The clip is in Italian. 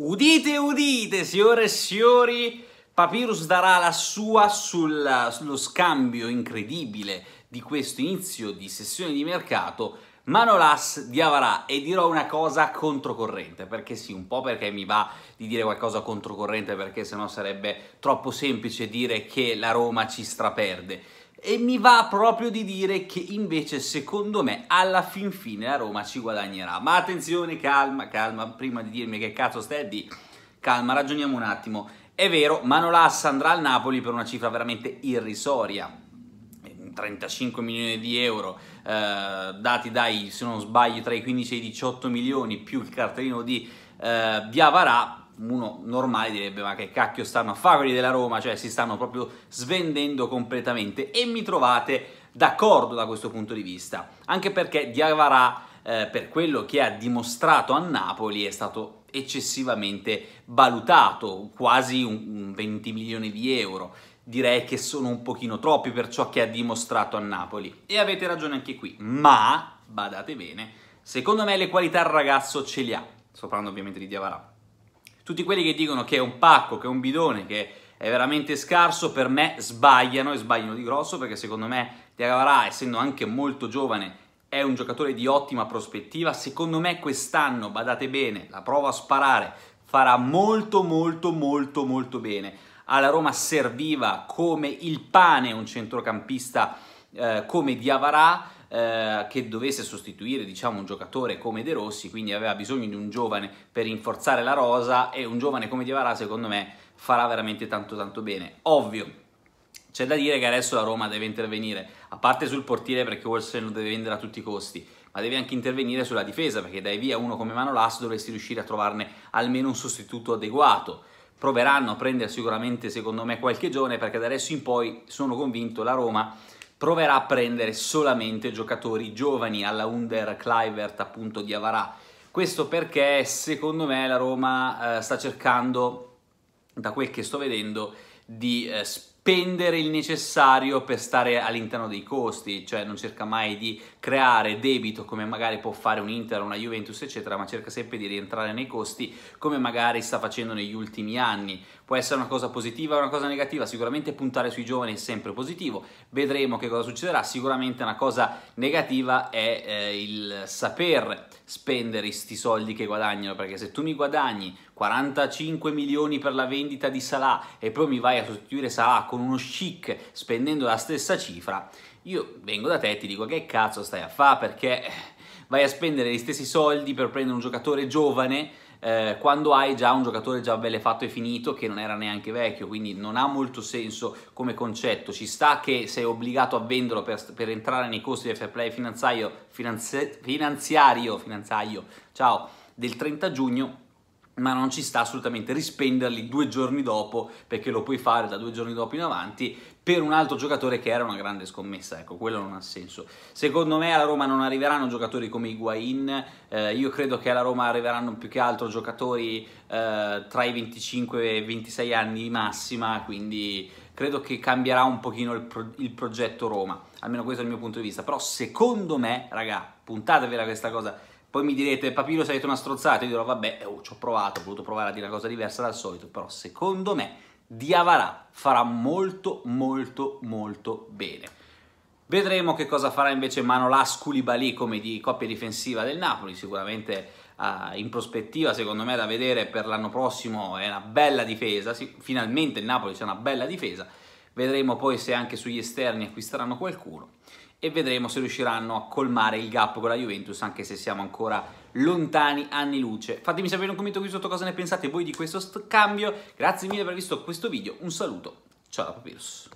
Udite, udite, signore e signori, Papyrus darà la sua sulla, sullo scambio incredibile di questo inizio di sessione di mercato Manolas di Avarà e dirò una cosa controcorrente, perché sì, un po' perché mi va di dire qualcosa controcorrente, perché sennò sarebbe troppo semplice dire che la Roma ci straperde. E mi va proprio di dire che invece secondo me alla fin fine la Roma ci guadagnerà. Ma attenzione, calma, calma, prima di dirmi che cazzo stai di... Calma, ragioniamo un attimo. È vero, Manolassa andrà al Napoli per una cifra veramente irrisoria. 35 milioni di euro eh, dati dai, se non sbaglio, tra i 15 e i 18 milioni più il cartellino di eh, Diavarà uno normale direbbe ma che cacchio stanno a fare quelli della Roma, cioè si stanno proprio svendendo completamente e mi trovate d'accordo da questo punto di vista, anche perché Diavara eh, per quello che ha dimostrato a Napoli è stato eccessivamente valutato, quasi un, un 20 milioni di euro, direi che sono un pochino troppi per ciò che ha dimostrato a Napoli e avete ragione anche qui, ma badate bene, secondo me le qualità il ragazzo ce le ha, sto parlando ovviamente di Diavara tutti quelli che dicono che è un pacco, che è un bidone, che è veramente scarso, per me sbagliano e sbagliano di grosso perché secondo me Diawara, essendo anche molto giovane, è un giocatore di ottima prospettiva. Secondo me quest'anno, badate bene, la prova a sparare farà molto molto molto molto bene. Alla Roma serviva come il pane un centrocampista eh, come Diavarà eh, che dovesse sostituire diciamo, un giocatore come De Rossi, quindi aveva bisogno di un giovane per rinforzare la rosa e un giovane come Diavarà secondo me farà veramente tanto tanto bene. Ovvio, c'è da dire che adesso la Roma deve intervenire, a parte sul portiere perché Olsen lo deve vendere a tutti i costi, ma devi anche intervenire sulla difesa perché dai via uno come Manolas dovresti riuscire a trovarne almeno un sostituto adeguato. Proveranno a prendere sicuramente secondo me qualche giovane perché da adesso in poi sono convinto la Roma proverà a prendere solamente giocatori giovani alla Under Clivert appunto di Avarà. Questo perché secondo me la Roma eh, sta cercando, da quel che sto vedendo, di eh, spendere il necessario per stare all'interno dei costi, cioè non cerca mai di creare debito come magari può fare un Inter, una Juventus, eccetera, ma cerca sempre di rientrare nei costi come magari sta facendo negli ultimi anni. Può essere una cosa positiva o una cosa negativa, sicuramente puntare sui giovani è sempre positivo, vedremo che cosa succederà, sicuramente una cosa negativa è eh, il saper spendere questi soldi che guadagnano, perché se tu mi guadagni 45 milioni per la vendita di Salah e poi mi vai a sostituire Salah con con uno chic spendendo la stessa cifra, io vengo da te e ti dico che cazzo stai a fare perché eh, vai a spendere gli stessi soldi per prendere un giocatore giovane eh, quando hai già un giocatore già belle fatto e finito che non era neanche vecchio, quindi non ha molto senso come concetto. Ci sta che sei obbligato a venderlo per, per entrare nei costi del fair play finanziario, finanzi- finanziario, finanziario ciao, del 30 giugno ma non ci sta assolutamente rispenderli due giorni dopo, perché lo puoi fare da due giorni dopo in avanti, per un altro giocatore che era una grande scommessa, ecco, quello non ha senso. Secondo me alla Roma non arriveranno giocatori come Higuain, eh, io credo che alla Roma arriveranno più che altro giocatori eh, tra i 25 e i 26 anni massima, quindi credo che cambierà un pochino il, pro- il progetto Roma, almeno questo è il mio punto di vista, però secondo me, raga, puntatevela questa cosa, poi mi direte, Papiro sei una strozzata, io dirò vabbè, eh, oh, ci ho provato, ho voluto provare a dire una cosa diversa dal solito, però secondo me Diavarà farà molto molto molto bene. Vedremo che cosa farà invece Manolas Koulibaly come di coppia difensiva del Napoli, sicuramente uh, in prospettiva secondo me da vedere per l'anno prossimo è una bella difesa, sì, finalmente il Napoli c'è una bella difesa, vedremo poi se anche sugli esterni acquisteranno qualcuno e vedremo se riusciranno a colmare il gap con la Juventus anche se siamo ancora lontani anni luce. Fatemi sapere in un commento qui sotto cosa ne pensate voi di questo cambio, grazie mille per aver visto questo video, un saluto, ciao da Papyrus.